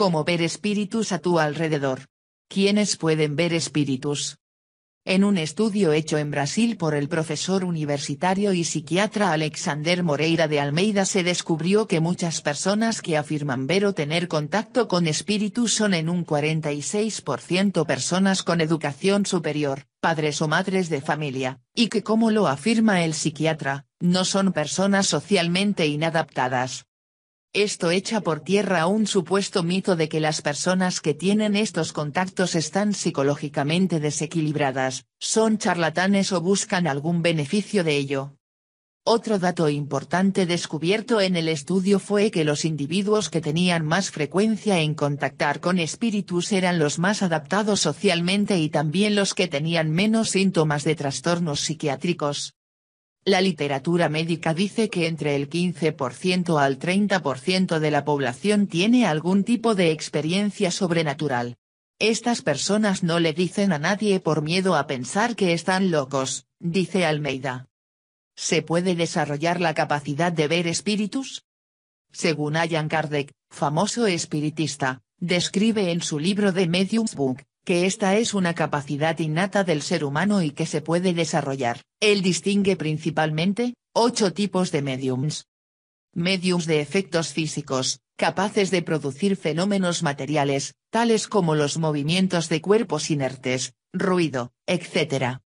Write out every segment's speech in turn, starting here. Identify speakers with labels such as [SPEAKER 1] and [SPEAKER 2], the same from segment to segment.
[SPEAKER 1] cómo ver espíritus a tu alrededor. ¿Quiénes pueden ver espíritus? En un estudio hecho en Brasil por el profesor universitario y psiquiatra Alexander Moreira de Almeida se descubrió que muchas personas que afirman ver o tener contacto con espíritus son en un 46% personas con educación superior, padres o madres de familia, y que como lo afirma el psiquiatra, no son personas socialmente inadaptadas, esto echa por tierra un supuesto mito de que las personas que tienen estos contactos están psicológicamente desequilibradas, son charlatanes o buscan algún beneficio de ello. Otro dato importante descubierto en el estudio fue que los individuos que tenían más frecuencia en contactar con espíritus eran los más adaptados socialmente y también los que tenían menos síntomas de trastornos psiquiátricos. La literatura médica dice que entre el 15% al 30% de la población tiene algún tipo de experiencia sobrenatural. Estas personas no le dicen a nadie por miedo a pensar que están locos, dice Almeida. ¿Se puede desarrollar la capacidad de ver espíritus? Según Ayan Kardec, famoso espiritista, describe en su libro The Medium's Book, que esta es una capacidad innata del ser humano y que se puede desarrollar. Él distingue principalmente, ocho tipos de mediums. Mediums de efectos físicos, capaces de producir fenómenos materiales, tales como los movimientos de cuerpos inertes, ruido, etc.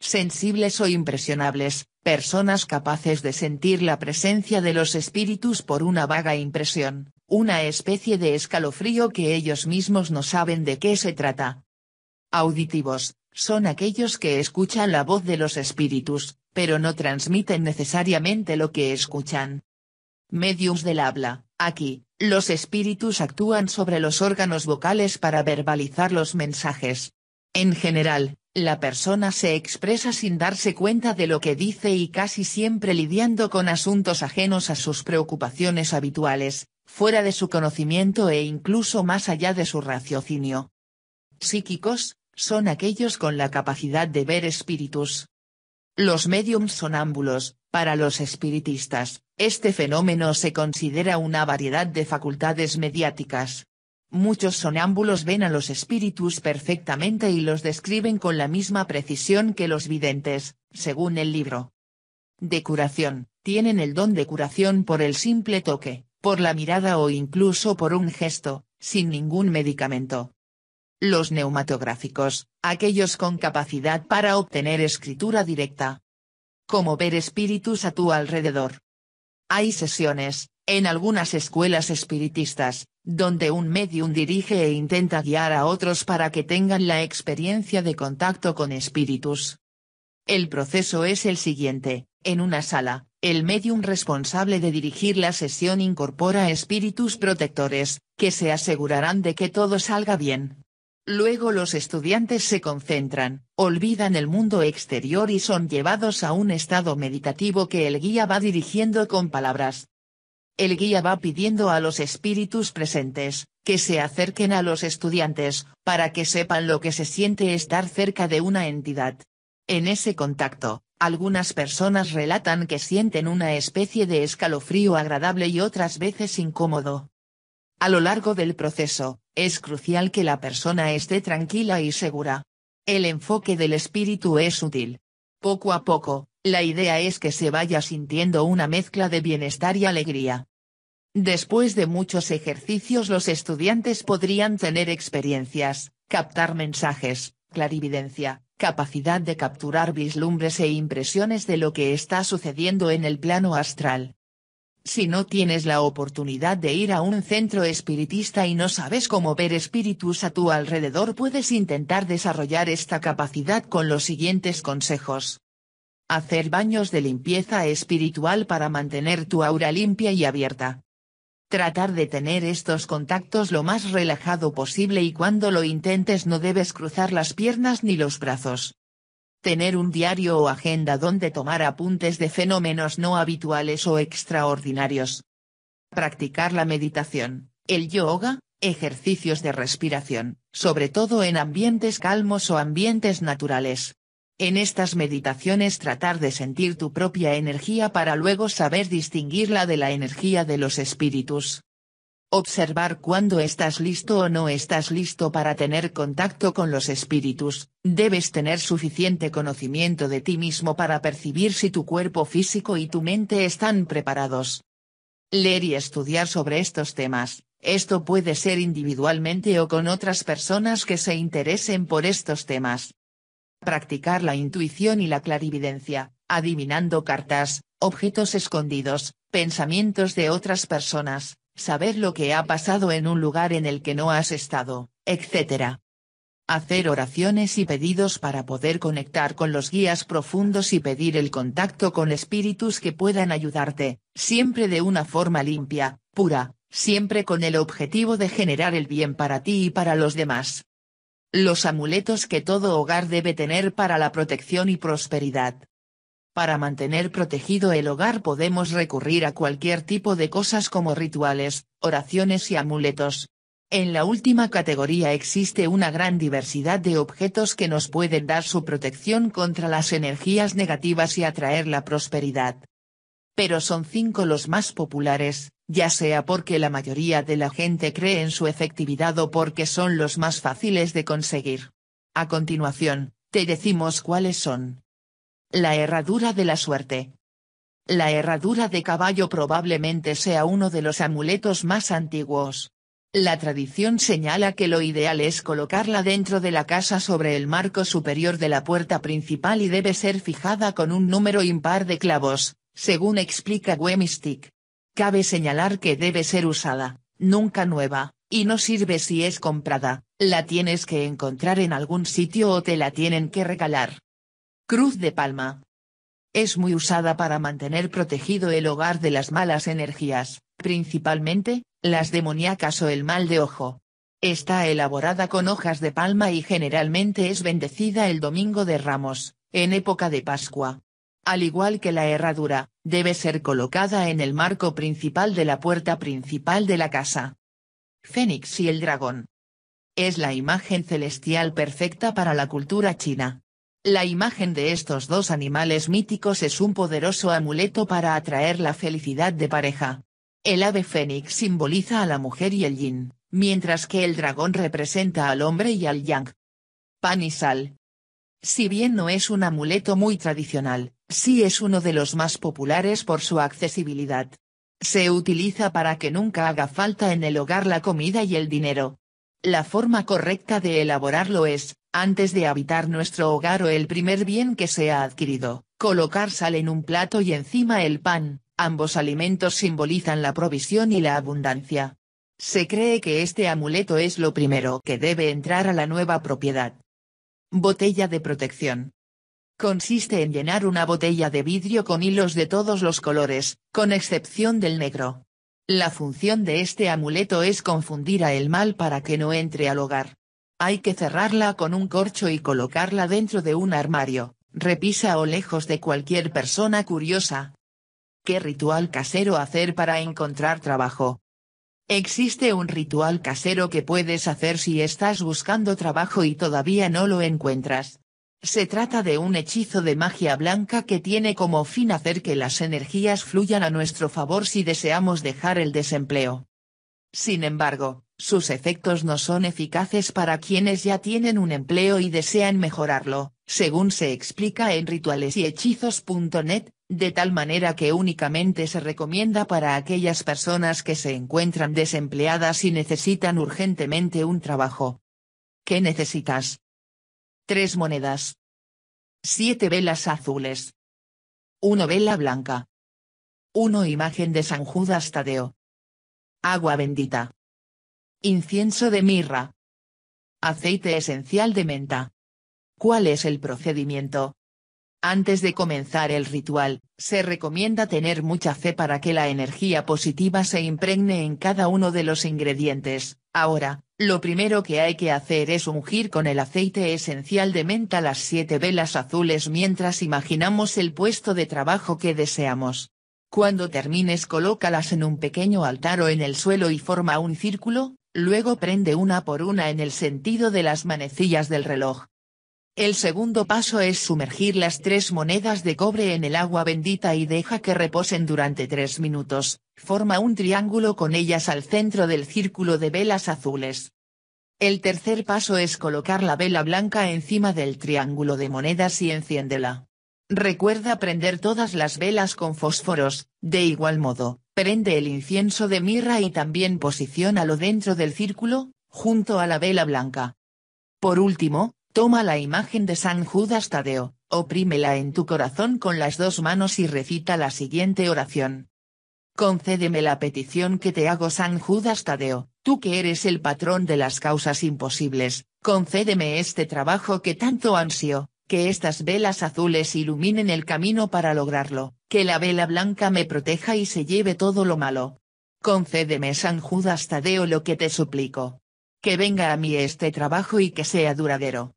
[SPEAKER 1] Sensibles o impresionables, personas capaces de sentir la presencia de los espíritus por una vaga impresión, una especie de escalofrío que ellos mismos no saben de qué se trata. Auditivos, son aquellos que escuchan la voz de los espíritus, pero no transmiten necesariamente lo que escuchan. Mediums del habla, aquí, los espíritus actúan sobre los órganos vocales para verbalizar los mensajes. En general, la persona se expresa sin darse cuenta de lo que dice y casi siempre lidiando con asuntos ajenos a sus preocupaciones habituales, fuera de su conocimiento e incluso más allá de su raciocinio. Psíquicos, son aquellos con la capacidad de ver espíritus. Los mediums sonámbulos, para los espiritistas, este fenómeno se considera una variedad de facultades mediáticas. Muchos sonámbulos ven a los espíritus perfectamente y los describen con la misma precisión que los videntes, según el libro. De curación, tienen el don de curación por el simple toque, por la mirada o incluso por un gesto, sin ningún medicamento. Los neumatográficos, aquellos con capacidad para obtener escritura directa. Como ver espíritus a tu alrededor. Hay sesiones, en algunas escuelas espiritistas, donde un medium dirige e intenta guiar a otros para que tengan la experiencia de contacto con espíritus. El proceso es el siguiente, en una sala, el medium responsable de dirigir la sesión incorpora espíritus protectores, que se asegurarán de que todo salga bien. Luego los estudiantes se concentran, olvidan el mundo exterior y son llevados a un estado meditativo que el guía va dirigiendo con palabras. El guía va pidiendo a los espíritus presentes, que se acerquen a los estudiantes, para que sepan lo que se siente estar cerca de una entidad. En ese contacto, algunas personas relatan que sienten una especie de escalofrío agradable y otras veces incómodo. A lo largo del proceso, es crucial que la persona esté tranquila y segura. El enfoque del espíritu es útil. Poco a poco, la idea es que se vaya sintiendo una mezcla de bienestar y alegría. Después de muchos ejercicios los estudiantes podrían tener experiencias, captar mensajes, clarividencia, capacidad de capturar vislumbres e impresiones de lo que está sucediendo en el plano astral. Si no tienes la oportunidad de ir a un centro espiritista y no sabes cómo ver espíritus a tu alrededor, puedes intentar desarrollar esta capacidad con los siguientes consejos. Hacer baños de limpieza espiritual para mantener tu aura limpia y abierta. Tratar de tener estos contactos lo más relajado posible y cuando lo intentes no debes cruzar las piernas ni los brazos. Tener un diario o agenda donde tomar apuntes de fenómenos no habituales o extraordinarios. Practicar la meditación, el yoga, ejercicios de respiración, sobre todo en ambientes calmos o ambientes naturales. En estas meditaciones tratar de sentir tu propia energía para luego saber distinguirla de la energía de los espíritus. Observar cuando estás listo o no estás listo para tener contacto con los espíritus, debes tener suficiente conocimiento de ti mismo para percibir si tu cuerpo físico y tu mente están preparados. Leer y estudiar sobre estos temas, esto puede ser individualmente o con otras personas que se interesen por estos temas practicar la intuición y la clarividencia, adivinando cartas, objetos escondidos, pensamientos de otras personas, saber lo que ha pasado en un lugar en el que no has estado, etc. Hacer oraciones y pedidos para poder conectar con los guías profundos y pedir el contacto con espíritus que puedan ayudarte, siempre de una forma limpia, pura, siempre con el objetivo de generar el bien para ti y para los demás los amuletos que todo hogar debe tener para la protección y prosperidad. Para mantener protegido el hogar podemos recurrir a cualquier tipo de cosas como rituales, oraciones y amuletos. En la última categoría existe una gran diversidad de objetos que nos pueden dar su protección contra las energías negativas y atraer la prosperidad pero son cinco los más populares, ya sea porque la mayoría de la gente cree en su efectividad o porque son los más fáciles de conseguir. A continuación, te decimos cuáles son. La herradura de la suerte. La herradura de caballo probablemente sea uno de los amuletos más antiguos. La tradición señala que lo ideal es colocarla dentro de la casa sobre el marco superior de la puerta principal y debe ser fijada con un número impar de clavos, según explica Wemistick. Cabe señalar que debe ser usada, nunca nueva, y no sirve si es comprada, la tienes que encontrar en algún sitio o te la tienen que regalar. Cruz de Palma. Es muy usada para mantener protegido el hogar de las malas energías, principalmente, las demoníacas o el mal de ojo. Está elaborada con hojas de palma y generalmente es bendecida el domingo de Ramos, en época de Pascua, al igual que la herradura, debe ser colocada en el marco principal de la puerta principal de la casa. Fénix y el dragón. Es la imagen celestial perfecta para la cultura china. La imagen de estos dos animales míticos es un poderoso amuleto para atraer la felicidad de pareja. El ave fénix simboliza a la mujer y el yin, mientras que el dragón representa al hombre y al yang. Pan y sal. Si bien no es un amuleto muy tradicional, Sí es uno de los más populares por su accesibilidad. Se utiliza para que nunca haga falta en el hogar la comida y el dinero. La forma correcta de elaborarlo es, antes de habitar nuestro hogar o el primer bien que se ha adquirido, colocar sal en un plato y encima el pan, ambos alimentos simbolizan la provisión y la abundancia. Se cree que este amuleto es lo primero que debe entrar a la nueva propiedad. Botella de protección consiste en llenar una botella de vidrio con hilos de todos los colores, con excepción del negro. La función de este amuleto es confundir a el mal para que no entre al hogar. Hay que cerrarla con un corcho y colocarla dentro de un armario, repisa o lejos de cualquier persona curiosa. ¿Qué ritual casero hacer para encontrar trabajo? Existe un ritual casero que puedes hacer si estás buscando trabajo y todavía no lo encuentras. Se trata de un hechizo de magia blanca que tiene como fin hacer que las energías fluyan a nuestro favor si deseamos dejar el desempleo. Sin embargo, sus efectos no son eficaces para quienes ya tienen un empleo y desean mejorarlo, según se explica en rituales y hechizos.net, de tal manera que únicamente se recomienda para aquellas personas que se encuentran desempleadas y necesitan urgentemente un trabajo. ¿Qué necesitas? Tres monedas. Siete velas azules. uno vela blanca. Uno imagen de San Judas Tadeo. Agua bendita. Incienso de mirra. Aceite esencial de menta. ¿Cuál es el procedimiento? Antes de comenzar el ritual, se recomienda tener mucha fe para que la energía positiva se impregne en cada uno de los ingredientes. Ahora, lo primero que hay que hacer es ungir con el aceite esencial de menta las siete velas azules mientras imaginamos el puesto de trabajo que deseamos. Cuando termines colócalas en un pequeño altar o en el suelo y forma un círculo, luego prende una por una en el sentido de las manecillas del reloj. El segundo paso es sumergir las tres monedas de cobre en el agua bendita y deja que reposen durante tres minutos, forma un triángulo con ellas al centro del círculo de velas azules. El tercer paso es colocar la vela blanca encima del triángulo de monedas y enciéndela. Recuerda prender todas las velas con fósforos, de igual modo, prende el incienso de mirra y también posicionalo dentro del círculo, junto a la vela blanca. Por último, Toma la imagen de San Judas Tadeo, oprímela en tu corazón con las dos manos y recita la siguiente oración. Concédeme la petición que te hago San Judas Tadeo, tú que eres el patrón de las causas imposibles, concédeme este trabajo que tanto ansio, que estas velas azules iluminen el camino para lograrlo, que la vela blanca me proteja y se lleve todo lo malo. Concédeme San Judas Tadeo lo que te suplico. Que venga a mí este trabajo y que sea duradero.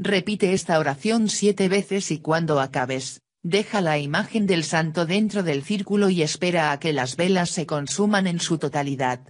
[SPEAKER 1] Repite esta oración siete veces y cuando acabes, deja la imagen del santo dentro del círculo y espera a que las velas se consuman en su totalidad.